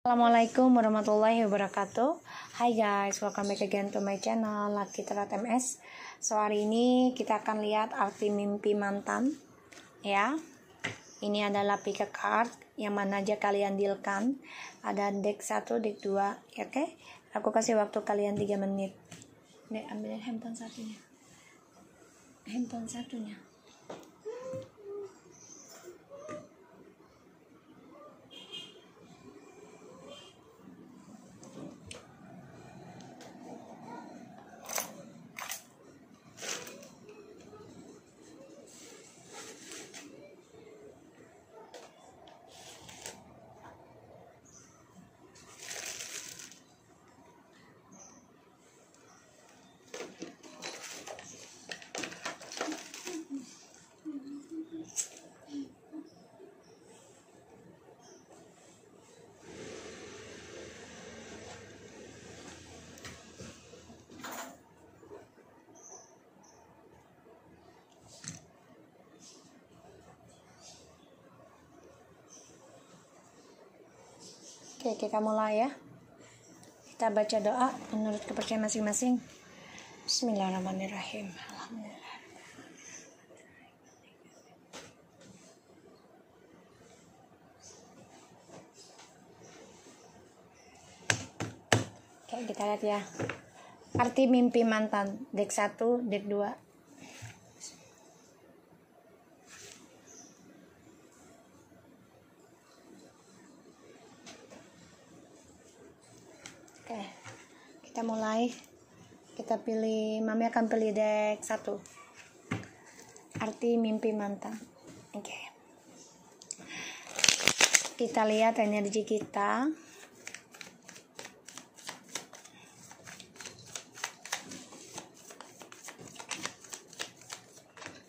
Assalamualaikum warahmatullahi wabarakatuh Hai guys, welcome back again to my channel Laki Terat MS So hari ini kita akan lihat arti mimpi mantan Ya Ini adalah pick a card Yang mana aja kalian dealkan Ada deck 1, deck 2 ya, Oke, okay? aku kasih waktu kalian 3 menit Nek ambil handphone satunya Handphone satunya Oke, kita mulai ya. Kita baca doa menurut kepercayaan masing-masing. Bismillahirrahmanirrahim. Alhamdulillah. Oke, kita lihat ya. Arti mimpi mantan, dek 1, dek 2, mulai kita pilih mami akan pilih deck satu arti mimpi mantan oke okay. kita lihat energi kita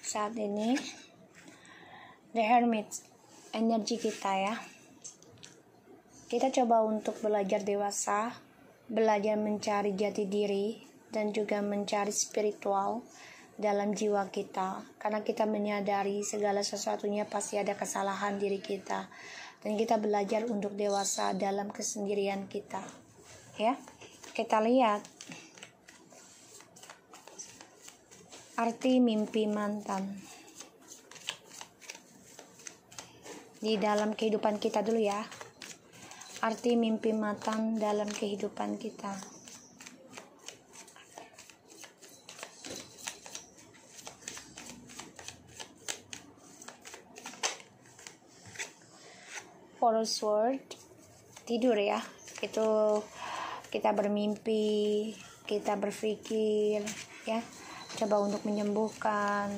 saat ini the hermit energi kita ya kita coba untuk belajar dewasa belajar mencari jati diri dan juga mencari spiritual dalam jiwa kita karena kita menyadari segala sesuatunya pasti ada kesalahan diri kita dan kita belajar untuk dewasa dalam kesendirian kita ya kita lihat arti mimpi mantan di dalam kehidupan kita dulu ya arti mimpi matang dalam kehidupan kita. word tidur ya itu kita bermimpi kita berpikir ya coba untuk menyembuhkan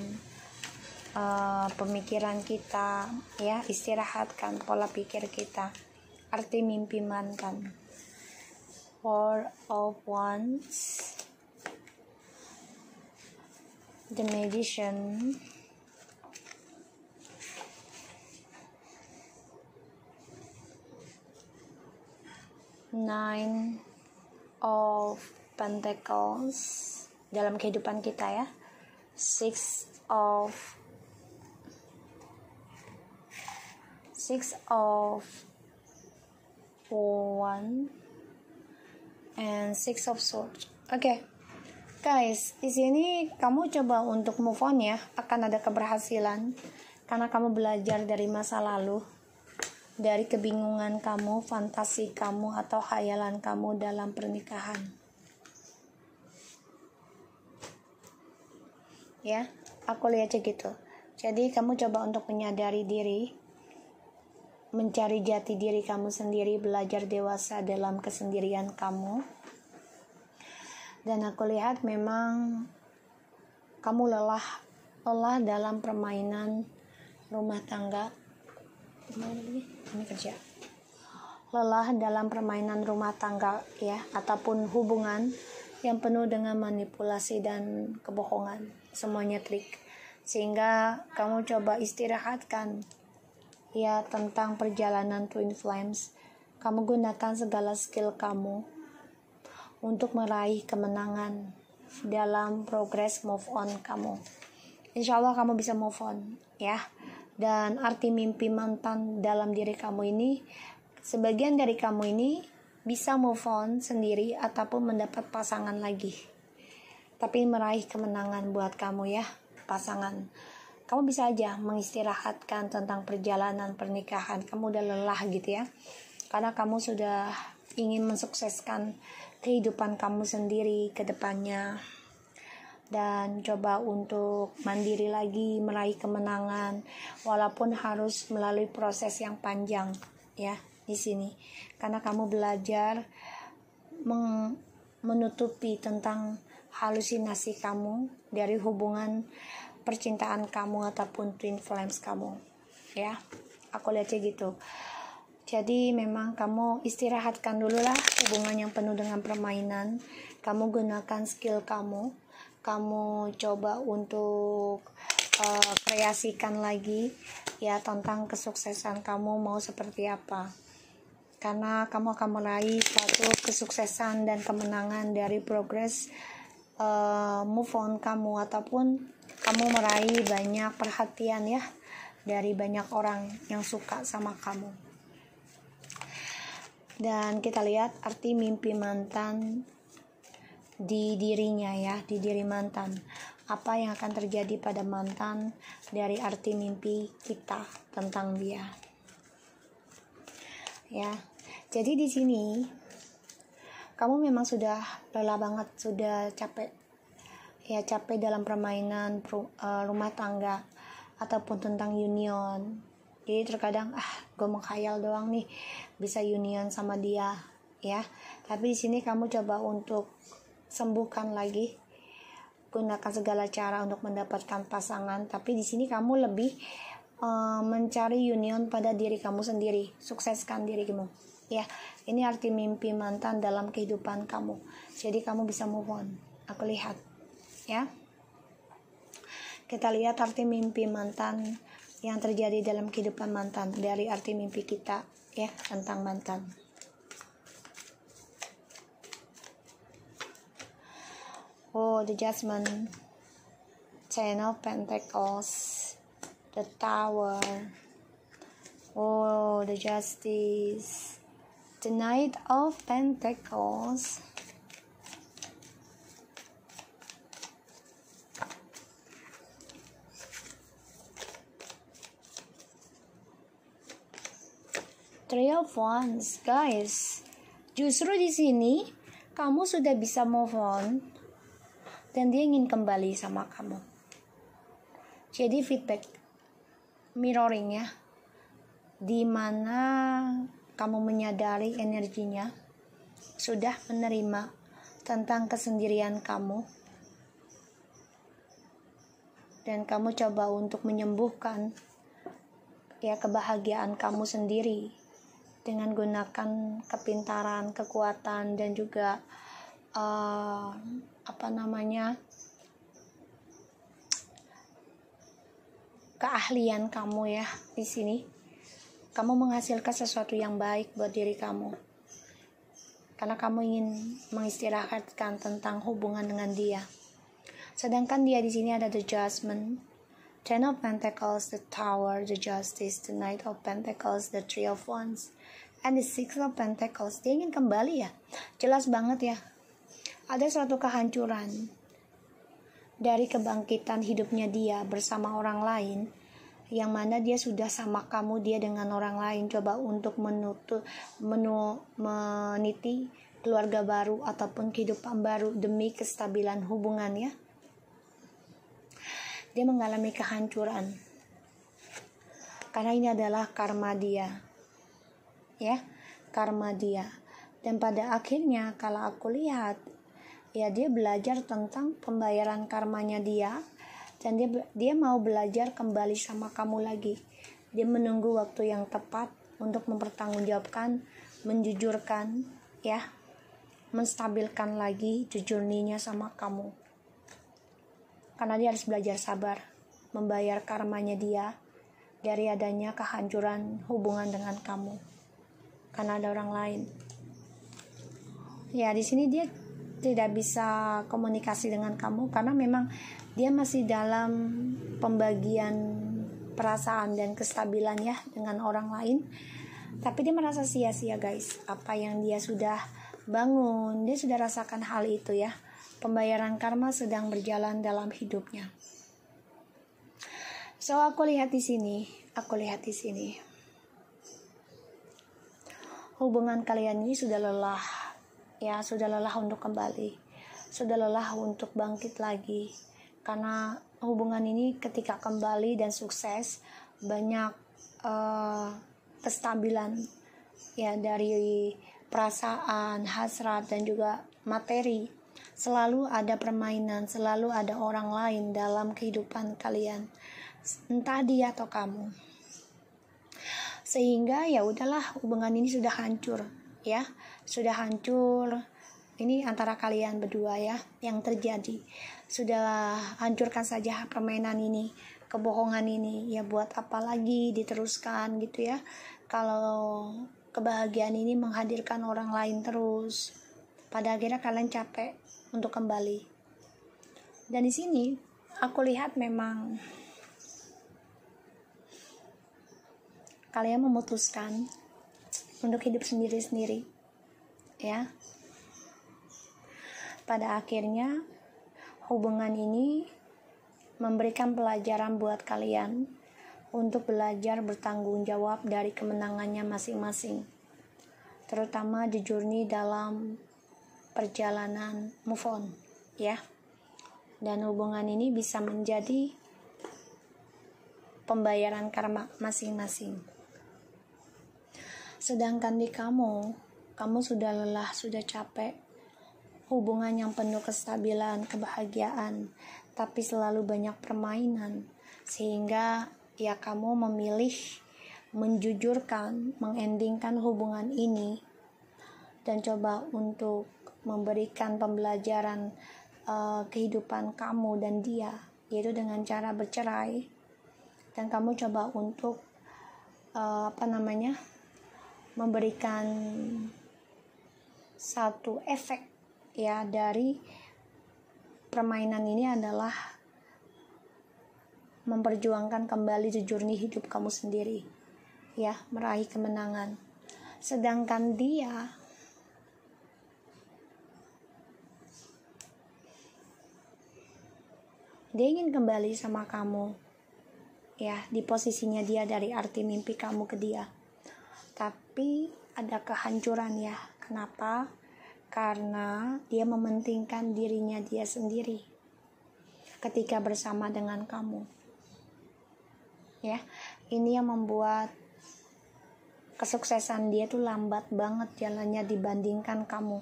uh, pemikiran kita ya istirahatkan pola pikir kita arti mimpi mantan four of Wands The Magician Nine of Pentacles dalam kehidupan kita ya Six of Six of one and six of swords oke okay. guys di sini kamu coba untuk move on ya akan ada keberhasilan karena kamu belajar dari masa lalu dari kebingungan kamu fantasi kamu atau khayalan kamu dalam pernikahan ya aku lihat gitu jadi kamu coba untuk menyadari diri mencari jati diri kamu sendiri, belajar dewasa dalam kesendirian kamu. Dan aku lihat memang kamu lelah, lelah dalam permainan rumah tangga. Ini kerja. Lelah dalam permainan rumah tangga ya, ataupun hubungan yang penuh dengan manipulasi dan kebohongan. Semuanya trik. Sehingga kamu coba istirahatkan ya tentang perjalanan Twin Flames. Kamu gunakan segala skill kamu untuk meraih kemenangan dalam progres move on kamu. Insya Allah kamu bisa move on ya. Dan arti mimpi mantan dalam diri kamu ini, sebagian dari kamu ini bisa move on sendiri ataupun mendapat pasangan lagi. Tapi meraih kemenangan buat kamu ya, pasangan kamu bisa aja mengistirahatkan tentang perjalanan pernikahan kamu udah lelah gitu ya karena kamu sudah ingin mensukseskan kehidupan kamu sendiri ke depannya dan coba untuk mandiri lagi meraih kemenangan walaupun harus melalui proses yang panjang ya di sini karena kamu belajar menutupi tentang halusinasi kamu dari hubungan percintaan kamu ataupun twin flames kamu ya aku lihatnya gitu jadi memang kamu istirahatkan dulu lah hubungan yang penuh dengan permainan kamu gunakan skill kamu kamu coba untuk uh, kreasikan lagi ya tentang kesuksesan kamu mau seperti apa karena kamu akan meraih suatu kesuksesan dan kemenangan dari progres uh, move on kamu ataupun kamu meraih banyak perhatian ya dari banyak orang yang suka sama kamu. Dan kita lihat arti mimpi mantan di dirinya ya, di diri mantan. Apa yang akan terjadi pada mantan dari arti mimpi kita tentang dia. Ya. Jadi di sini kamu memang sudah lelah banget, sudah capek ya capek dalam permainan eh, rumah tangga ataupun tentang union jadi terkadang ah gue mengkhayal doang nih bisa union sama dia ya tapi di sini kamu coba untuk sembuhkan lagi gunakan segala cara untuk mendapatkan pasangan tapi di sini kamu lebih uh, mencari union pada diri kamu sendiri sukseskan dirimu ya ini arti mimpi mantan dalam kehidupan kamu jadi kamu bisa move on aku lihat ya kita lihat arti mimpi mantan yang terjadi dalam kehidupan mantan dari arti mimpi kita ya tentang mantan oh the judgment ten of pentacles the tower oh the justice the knight of pentacles Trail of Wands, guys. Justru di sini kamu sudah bisa move on dan dia ingin kembali sama kamu. Jadi feedback mirroring ya. Di mana kamu menyadari energinya sudah menerima tentang kesendirian kamu dan kamu coba untuk menyembuhkan ya kebahagiaan kamu sendiri dengan gunakan kepintaran, kekuatan dan juga uh, apa namanya keahlian kamu ya di sini. Kamu menghasilkan sesuatu yang baik buat diri kamu. Karena kamu ingin mengistirahatkan tentang hubungan dengan dia. Sedangkan dia di sini ada the judgment, Ten of Pentacles, the Tower, the Justice, the Knight of Pentacles, the Three of Wands and the Six of Pentacles. Dia ingin kembali ya. Jelas banget ya. Ada suatu kehancuran dari kebangkitan hidupnya dia bersama orang lain yang mana dia sudah sama kamu dia dengan orang lain coba untuk menutup menu, meniti keluarga baru ataupun kehidupan baru demi kestabilan hubungan ya dia mengalami kehancuran karena ini adalah karma dia ya karma dia dan pada akhirnya kalau aku lihat ya dia belajar tentang pembayaran karmanya dia dan dia dia mau belajar kembali sama kamu lagi dia menunggu waktu yang tepat untuk mempertanggungjawabkan menjujurkan ya menstabilkan lagi jujurninya sama kamu karena dia harus belajar sabar membayar karmanya dia dari adanya kehancuran hubungan dengan kamu karena ada orang lain. Ya, di sini dia tidak bisa komunikasi dengan kamu karena memang dia masih dalam pembagian perasaan dan kestabilan ya dengan orang lain. Tapi dia merasa sia-sia guys, apa yang dia sudah bangun, dia sudah rasakan hal itu ya. Pembayaran karma sedang berjalan dalam hidupnya. So aku lihat di sini, aku lihat di sini hubungan kalian ini sudah lelah ya sudah lelah untuk kembali sudah lelah untuk bangkit lagi karena hubungan ini ketika kembali dan sukses banyak uh, kestabilan ya dari perasaan hasrat dan juga materi selalu ada permainan selalu ada orang lain dalam kehidupan kalian entah dia atau kamu sehingga ya udahlah hubungan ini sudah hancur ya sudah hancur ini antara kalian berdua ya yang terjadi sudah hancurkan saja permainan ini kebohongan ini ya buat apa lagi diteruskan gitu ya kalau kebahagiaan ini menghadirkan orang lain terus pada akhirnya kalian capek untuk kembali dan di sini aku lihat memang kalian memutuskan untuk hidup sendiri-sendiri ya pada akhirnya hubungan ini memberikan pelajaran buat kalian untuk belajar bertanggung jawab dari kemenangannya masing-masing terutama di journey dalam perjalanan move on ya dan hubungan ini bisa menjadi pembayaran karma masing-masing Sedangkan di kamu, kamu sudah lelah, sudah capek. Hubungan yang penuh kestabilan, kebahagiaan, tapi selalu banyak permainan. Sehingga ya kamu memilih menjujurkan, mengendingkan hubungan ini dan coba untuk memberikan pembelajaran uh, kehidupan kamu dan dia yaitu dengan cara bercerai dan kamu coba untuk uh, apa namanya memberikan satu efek ya dari permainan ini adalah memperjuangkan kembali jujurni hidup kamu sendiri ya meraih kemenangan sedangkan dia dia ingin kembali sama kamu ya di posisinya dia dari arti mimpi kamu ke dia tapi ada kehancuran ya. Kenapa? Karena dia mementingkan dirinya dia sendiri ketika bersama dengan kamu. Ya, ini yang membuat kesuksesan dia tuh lambat banget jalannya dibandingkan kamu.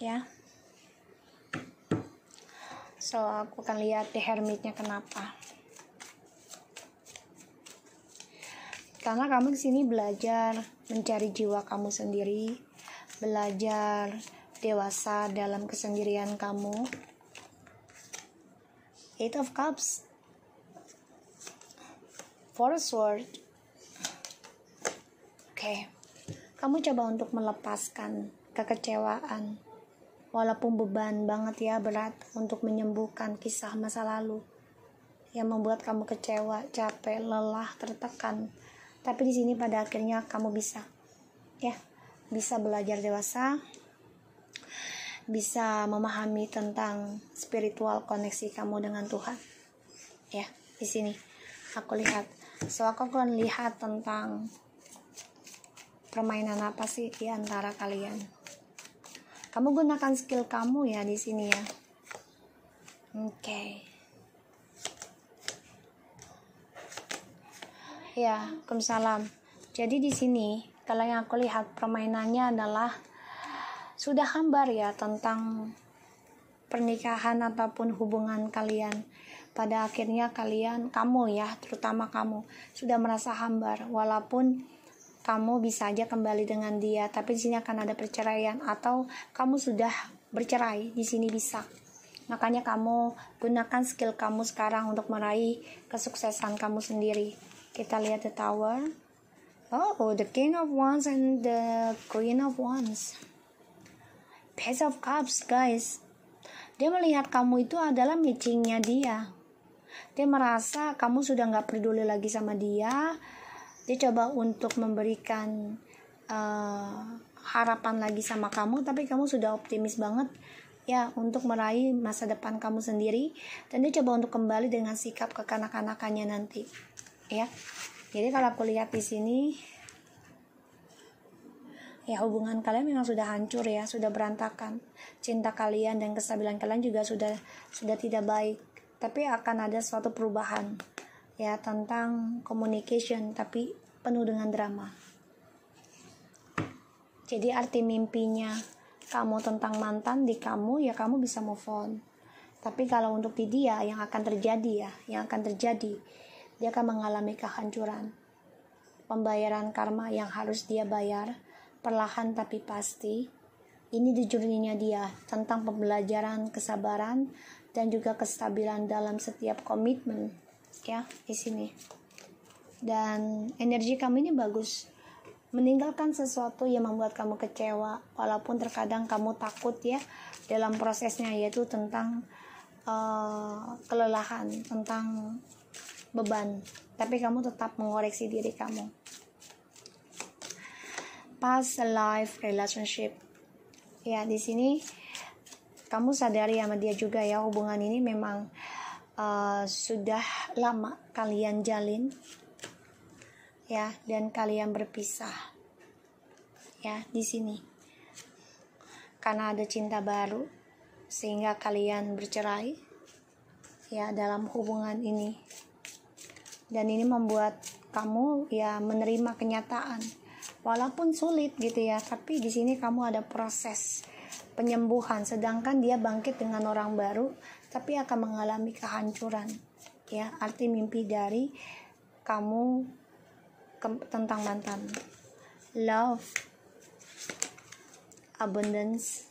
Ya. So, aku akan lihat di Hermitnya kenapa. Karena kamu di sini belajar mencari jiwa kamu sendiri, belajar dewasa dalam kesendirian kamu. Eight of Cups, Four of Swords Oke, okay. kamu coba untuk melepaskan kekecewaan. Walaupun beban banget ya berat untuk menyembuhkan kisah masa lalu yang membuat kamu kecewa, capek, lelah, tertekan, tapi di sini pada akhirnya kamu bisa ya bisa belajar dewasa bisa memahami tentang spiritual koneksi kamu dengan Tuhan ya di sini aku lihat so aku akan lihat tentang permainan apa sih di antara kalian kamu gunakan skill kamu ya di sini ya oke okay. Ya, Waalaikumsalam. Jadi di sini kalau yang aku lihat permainannya adalah sudah hambar ya tentang pernikahan ataupun hubungan kalian. Pada akhirnya kalian, kamu ya, terutama kamu sudah merasa hambar walaupun kamu bisa aja kembali dengan dia, tapi di sini akan ada perceraian atau kamu sudah bercerai, di sini bisa. Makanya kamu gunakan skill kamu sekarang untuk meraih kesuksesan kamu sendiri kita lihat the tower oh the king of wands and the queen of wands page of cups guys dia melihat kamu itu adalah matchingnya dia dia merasa kamu sudah nggak peduli lagi sama dia dia coba untuk memberikan uh, harapan lagi sama kamu tapi kamu sudah optimis banget ya untuk meraih masa depan kamu sendiri dan dia coba untuk kembali dengan sikap kekanak-kanakannya nanti ya jadi kalau aku lihat di sini ya hubungan kalian memang sudah hancur ya sudah berantakan cinta kalian dan kesabilan kalian juga sudah sudah tidak baik tapi akan ada suatu perubahan ya tentang communication tapi penuh dengan drama jadi arti mimpinya kamu tentang mantan di kamu ya kamu bisa move on tapi kalau untuk di dia yang akan terjadi ya yang akan terjadi dia akan mengalami kehancuran. Pembayaran karma yang harus dia bayar perlahan tapi pasti. Ini jurninya dia tentang pembelajaran kesabaran dan juga kestabilan dalam setiap komitmen ya di sini. Dan energi kamu ini bagus. Meninggalkan sesuatu yang membuat kamu kecewa walaupun terkadang kamu takut ya dalam prosesnya yaitu tentang uh, kelelahan, tentang beban, tapi kamu tetap mengoreksi diri kamu. Past life relationship. Ya, di sini kamu sadari sama dia juga ya hubungan ini memang uh, sudah lama kalian jalin ya dan kalian berpisah. Ya, di sini. Karena ada cinta baru sehingga kalian bercerai ya dalam hubungan ini dan ini membuat kamu ya menerima kenyataan walaupun sulit gitu ya tapi di sini kamu ada proses penyembuhan sedangkan dia bangkit dengan orang baru tapi akan mengalami kehancuran ya arti mimpi dari kamu ke, tentang mantan love abundance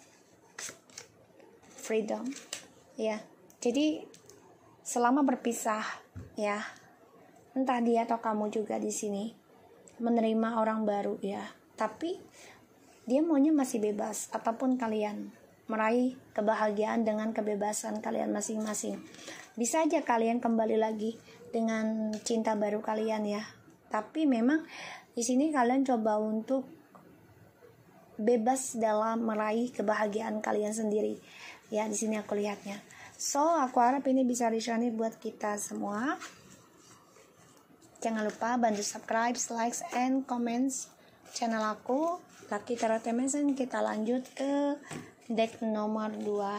freedom ya jadi selama berpisah ya entah dia atau kamu juga di sini menerima orang baru ya tapi dia maunya masih bebas apapun kalian meraih kebahagiaan dengan kebebasan kalian masing-masing bisa aja kalian kembali lagi dengan cinta baru kalian ya tapi memang di sini kalian coba untuk bebas dalam meraih kebahagiaan kalian sendiri ya di sini aku lihatnya so aku harap ini bisa resonate buat kita semua Jangan lupa bantu subscribe, like, and comments channel aku Lucky Tarot Mesin, kita lanjut ke deck nomor 2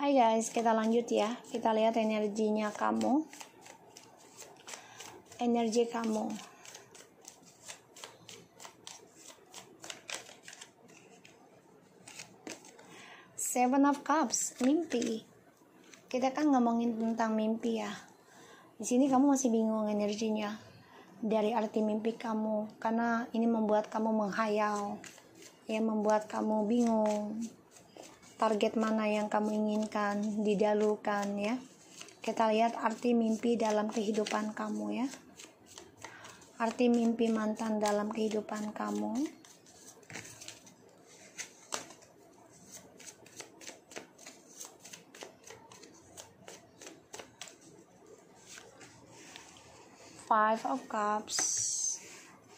Hai guys, kita lanjut ya. Kita lihat energinya kamu. Energi kamu. Seven of Cups, mimpi. Kita kan ngomongin tentang mimpi ya. Di sini kamu masih bingung energinya dari arti mimpi kamu karena ini membuat kamu menghayal, ya membuat kamu bingung target mana yang kamu inginkan didalukan ya. Kita lihat arti mimpi dalam kehidupan kamu ya. Arti mimpi mantan dalam kehidupan kamu five of cups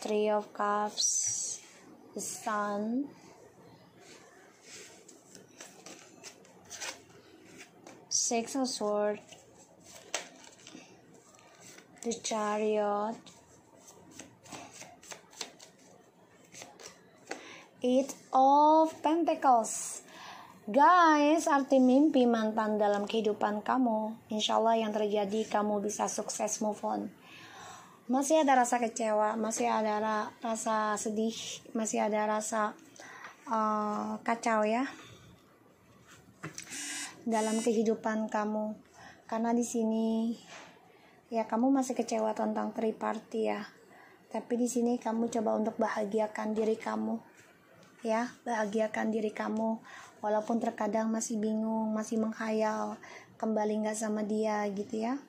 three of cups the sun six of Swords, the chariot eight of pentacles Guys, arti mimpi mantan dalam kehidupan kamu. Insya Allah yang terjadi kamu bisa sukses move on masih ada rasa kecewa masih ada ra rasa sedih masih ada rasa uh, kacau ya dalam kehidupan kamu karena di sini ya kamu masih kecewa tentang triparty ya tapi di sini kamu coba untuk bahagiakan diri kamu ya bahagiakan diri kamu walaupun terkadang masih bingung masih menghayal kembali nggak sama dia gitu ya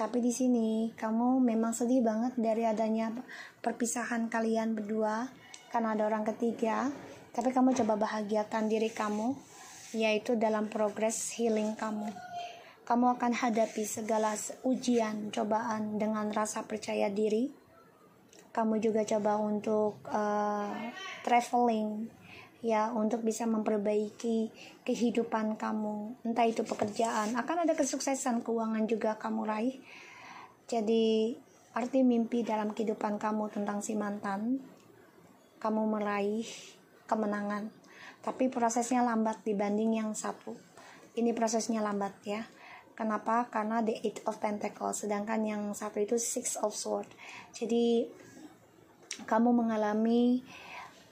tapi di sini kamu memang sedih banget dari adanya perpisahan kalian berdua karena ada orang ketiga. Tapi kamu coba bahagiakan diri kamu yaitu dalam progres healing kamu. Kamu akan hadapi segala ujian, cobaan dengan rasa percaya diri. Kamu juga coba untuk uh, traveling ya untuk bisa memperbaiki kehidupan kamu entah itu pekerjaan akan ada kesuksesan keuangan juga kamu raih jadi arti mimpi dalam kehidupan kamu tentang si mantan kamu meraih kemenangan tapi prosesnya lambat dibanding yang satu ini prosesnya lambat ya kenapa karena the eight of pentacles sedangkan yang satu itu six of sword jadi kamu mengalami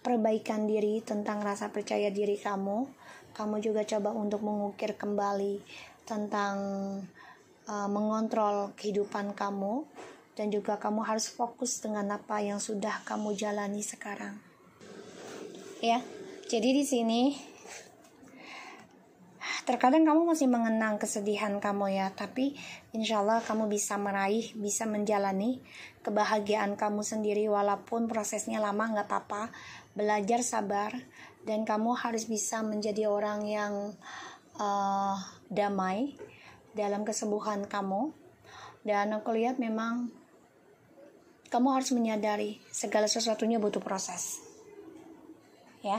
perbaikan diri tentang rasa percaya diri kamu. Kamu juga coba untuk mengukir kembali tentang uh, mengontrol kehidupan kamu dan juga kamu harus fokus dengan apa yang sudah kamu jalani sekarang. Ya. Jadi di sini terkadang kamu masih mengenang kesedihan kamu ya, tapi insyaallah kamu bisa meraih, bisa menjalani kebahagiaan kamu sendiri walaupun prosesnya lama nggak apa-apa belajar sabar dan kamu harus bisa menjadi orang yang uh, damai dalam kesembuhan kamu dan aku lihat memang kamu harus menyadari segala sesuatunya butuh proses ya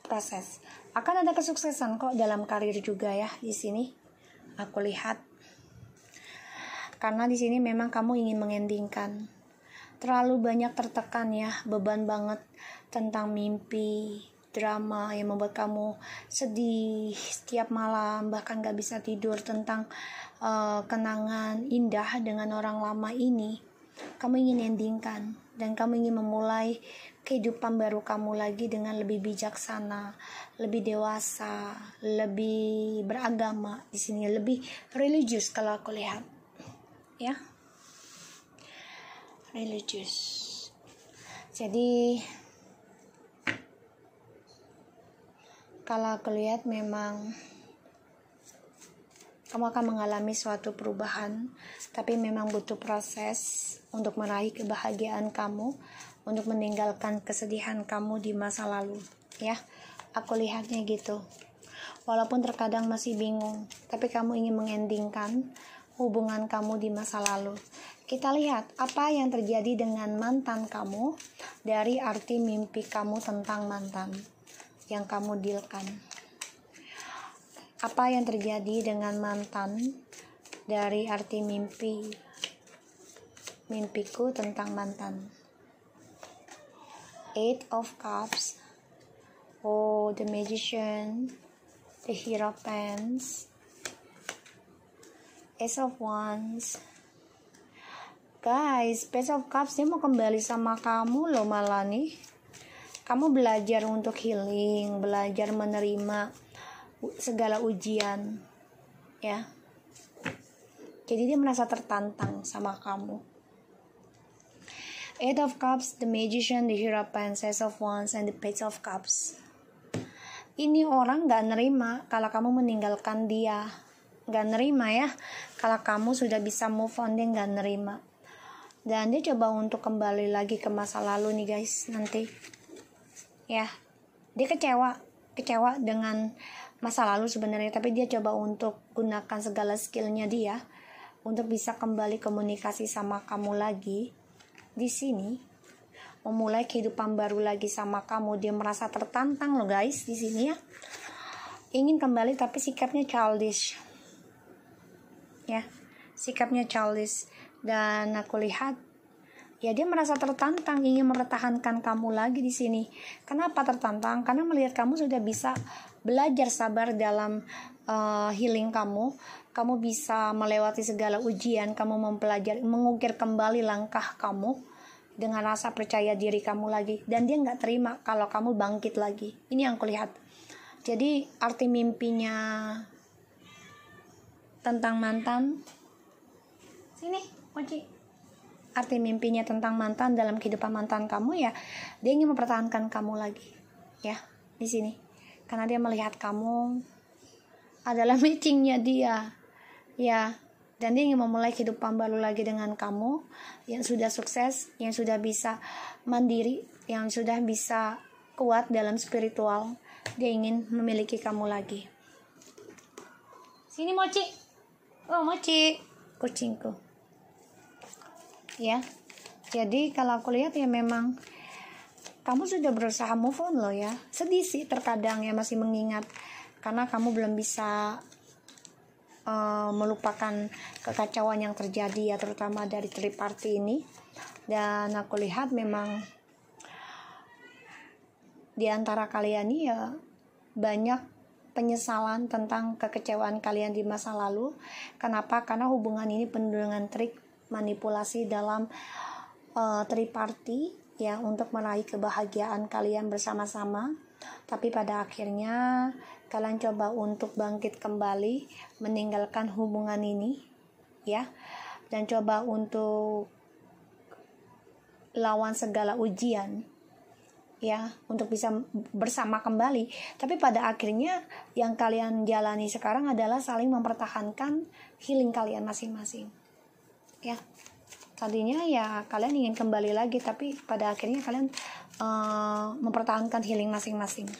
proses akan ada kesuksesan kok dalam karir juga ya di sini aku lihat karena di sini memang kamu ingin mengendingkan terlalu banyak tertekan ya, beban banget tentang mimpi, drama yang membuat kamu sedih setiap malam bahkan gak bisa tidur tentang uh, kenangan indah dengan orang lama ini kamu ingin endingkan dan kamu ingin memulai kehidupan baru kamu lagi dengan lebih bijaksana, lebih dewasa, lebih beragama di sini, lebih religius kalau aku lihat. Ya religious jadi kalau aku lihat memang kamu akan mengalami suatu perubahan tapi memang butuh proses untuk meraih kebahagiaan kamu untuk meninggalkan kesedihan kamu di masa lalu ya aku lihatnya gitu walaupun terkadang masih bingung tapi kamu ingin mengendingkan hubungan kamu di masa lalu kita lihat apa yang terjadi dengan mantan kamu dari arti mimpi kamu tentang mantan yang kamu dealkan. Apa yang terjadi dengan mantan dari arti mimpi mimpiku tentang mantan. Eight of Cups. Oh, the Magician, the Hero Pants, Ace of Wands, guys, Page of Cups dia mau kembali sama kamu loh malah nih. Kamu belajar untuk healing, belajar menerima segala ujian, ya. Jadi dia merasa tertantang sama kamu. Eight of Cups, The Magician, The Hero Six of Wands, and The Page of Cups. Ini orang gak nerima kalau kamu meninggalkan dia. Gak nerima ya, kalau kamu sudah bisa move on dia gak nerima dan dia coba untuk kembali lagi ke masa lalu nih guys nanti ya dia kecewa kecewa dengan masa lalu sebenarnya tapi dia coba untuk gunakan segala skillnya dia untuk bisa kembali komunikasi sama kamu lagi di sini memulai kehidupan baru lagi sama kamu dia merasa tertantang loh guys di sini ya ingin kembali tapi sikapnya childish ya sikapnya childish dan aku lihat ya dia merasa tertantang ingin mempertahankan kamu lagi di sini. Kenapa tertantang? Karena melihat kamu sudah bisa belajar sabar dalam uh, healing kamu. Kamu bisa melewati segala ujian, kamu mempelajari, mengukir kembali langkah kamu dengan rasa percaya diri kamu lagi. Dan dia nggak terima kalau kamu bangkit lagi. Ini yang aku lihat Jadi arti mimpinya tentang mantan. Sini kunci arti mimpinya tentang mantan dalam kehidupan mantan kamu ya dia ingin mempertahankan kamu lagi ya di sini karena dia melihat kamu adalah matchingnya dia ya dan dia ingin memulai kehidupan baru lagi dengan kamu yang sudah sukses yang sudah bisa mandiri yang sudah bisa kuat dalam spiritual dia ingin memiliki kamu lagi sini mochi oh mochi kucingku ya jadi kalau aku lihat ya memang kamu sudah berusaha move on loh ya sedih sih terkadang ya masih mengingat karena kamu belum bisa uh, melupakan kekacauan yang terjadi ya terutama dari triparty ini dan aku lihat memang di antara kalian ini ya banyak penyesalan tentang kekecewaan kalian di masa lalu. Kenapa? Karena hubungan ini penuh dengan trik manipulasi dalam uh, triparty ya untuk meraih kebahagiaan kalian bersama-sama tapi pada akhirnya kalian coba untuk bangkit kembali meninggalkan hubungan ini ya dan coba untuk lawan segala ujian ya untuk bisa bersama kembali tapi pada akhirnya yang kalian jalani sekarang adalah saling mempertahankan healing kalian masing-masing ya tadinya ya kalian ingin kembali lagi tapi pada akhirnya kalian uh, mempertahankan healing masing-masing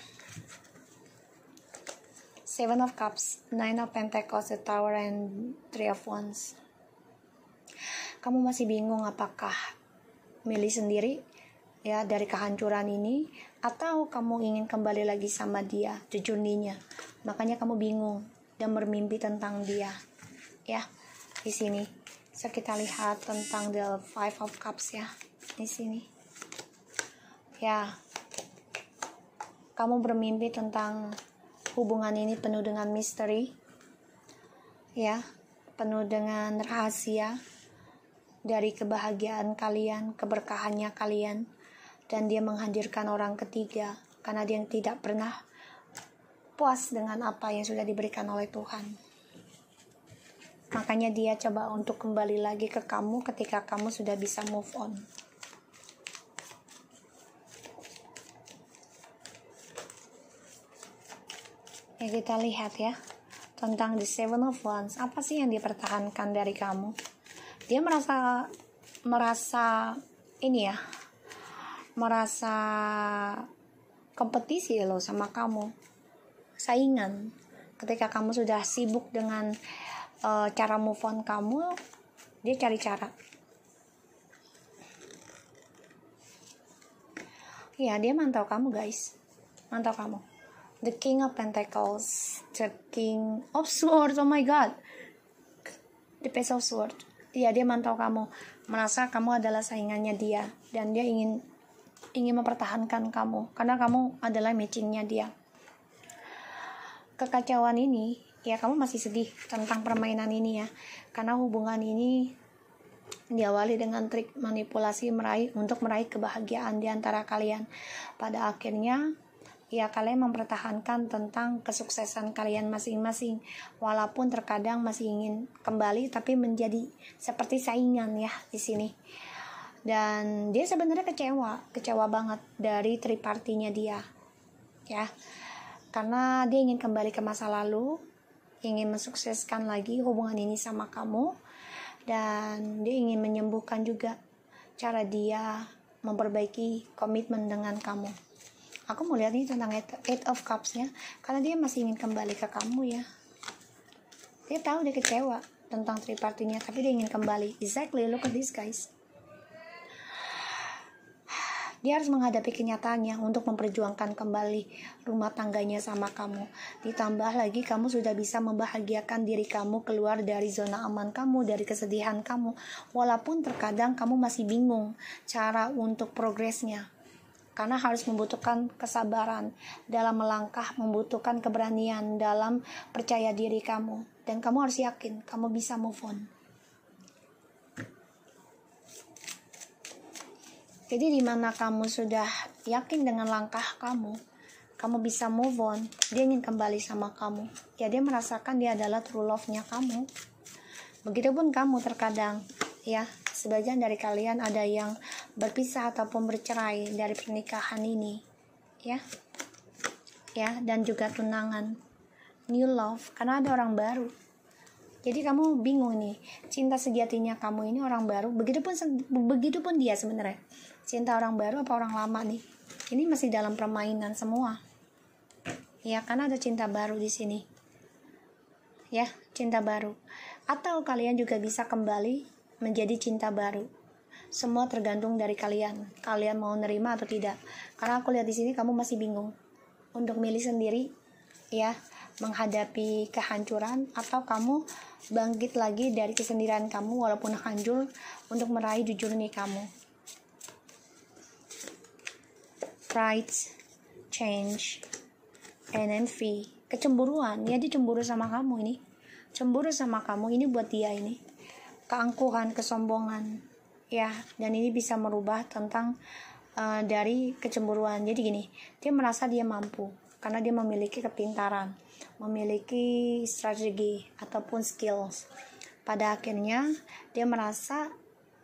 Seven of Cups, Nine of Pentacles, The Tower, and Three of Wands. Kamu masih bingung apakah milih sendiri ya dari kehancuran ini atau kamu ingin kembali lagi sama dia, jujurninya Makanya kamu bingung dan bermimpi tentang dia. Ya, di sini bisa kita lihat tentang the five of cups ya di sini ya kamu bermimpi tentang hubungan ini penuh dengan misteri ya penuh dengan rahasia dari kebahagiaan kalian keberkahannya kalian dan dia menghadirkan orang ketiga karena dia yang tidak pernah puas dengan apa yang sudah diberikan oleh Tuhan Makanya dia coba untuk kembali lagi ke kamu ketika kamu sudah bisa move on. Ya kita lihat ya tentang the Seven of Wands. Apa sih yang dipertahankan dari kamu? Dia merasa merasa ini ya. Merasa kompetisi loh sama kamu. Saingan ketika kamu sudah sibuk dengan uh, cara move on kamu dia cari cara ya dia mantau kamu guys mantau kamu the king of pentacles the king of swords oh my god the page of swords ya dia mantau kamu merasa kamu adalah saingannya dia dan dia ingin ingin mempertahankan kamu karena kamu adalah matchingnya dia kekacauan ini ya kamu masih sedih tentang permainan ini ya karena hubungan ini diawali dengan trik manipulasi meraih untuk meraih kebahagiaan di antara kalian pada akhirnya ya kalian mempertahankan tentang kesuksesan kalian masing-masing walaupun terkadang masih ingin kembali tapi menjadi seperti saingan ya di sini dan dia sebenarnya kecewa kecewa banget dari tripartinya dia ya karena dia ingin kembali ke masa lalu ingin mensukseskan lagi hubungan ini sama kamu dan dia ingin menyembuhkan juga cara dia memperbaiki komitmen dengan kamu. Aku mau lihat ini tentang Eight of cups ya, karena dia masih ingin kembali ke kamu ya. Dia tahu dia kecewa tentang tripartinya tapi dia ingin kembali. Exactly, look at this guys. Dia harus menghadapi kenyataannya untuk memperjuangkan kembali rumah tangganya sama kamu. Ditambah lagi kamu sudah bisa membahagiakan diri kamu keluar dari zona aman kamu, dari kesedihan kamu. Walaupun terkadang kamu masih bingung cara untuk progresnya karena harus membutuhkan kesabaran dalam melangkah, membutuhkan keberanian dalam percaya diri kamu, dan kamu harus yakin kamu bisa move on. Jadi dimana kamu sudah yakin dengan langkah kamu, kamu bisa move on, dia ingin kembali sama kamu. Ya dia merasakan dia adalah true love-nya kamu. Begitupun kamu terkadang, ya sebagian dari kalian ada yang berpisah ataupun bercerai dari pernikahan ini, ya, ya dan juga tunangan, new love karena ada orang baru. Jadi kamu bingung nih, cinta sejatinya kamu ini orang baru. Begitupun begitupun dia sebenarnya cinta orang baru apa orang lama nih ini masih dalam permainan semua ya karena ada cinta baru di sini ya cinta baru atau kalian juga bisa kembali menjadi cinta baru semua tergantung dari kalian kalian mau nerima atau tidak karena aku lihat di sini kamu masih bingung untuk milih sendiri ya menghadapi kehancuran atau kamu bangkit lagi dari kesendirian kamu walaupun hancur untuk meraih jujur nih kamu rights, change, and envy. Kecemburuan, ya dia cemburu sama kamu ini. Cemburu sama kamu ini buat dia ini. Keangkuhan, kesombongan. Ya, dan ini bisa merubah tentang uh, dari kecemburuan. Jadi gini, dia merasa dia mampu karena dia memiliki kepintaran, memiliki strategi ataupun skills. Pada akhirnya dia merasa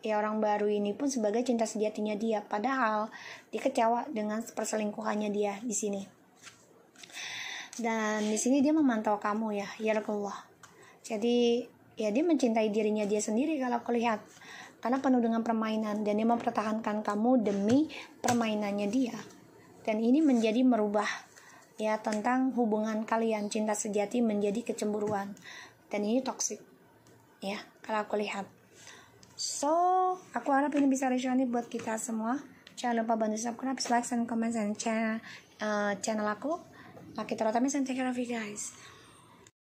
ya orang baru ini pun sebagai cinta sejatinya dia padahal dia kecewa dengan perselingkuhannya dia di sini dan di sini dia memantau kamu ya ya Allah jadi ya dia mencintai dirinya dia sendiri kalau aku lihat karena penuh dengan permainan dan dia mempertahankan kamu demi permainannya dia dan ini menjadi merubah ya tentang hubungan kalian cinta sejati menjadi kecemburuan dan ini toksik ya kalau aku lihat So, aku harap ini bisa resonate buat kita semua. Jangan lupa bantu subscribe, like, and comment, and channel, eh, channel aku. Laki terutama, and take care you guys.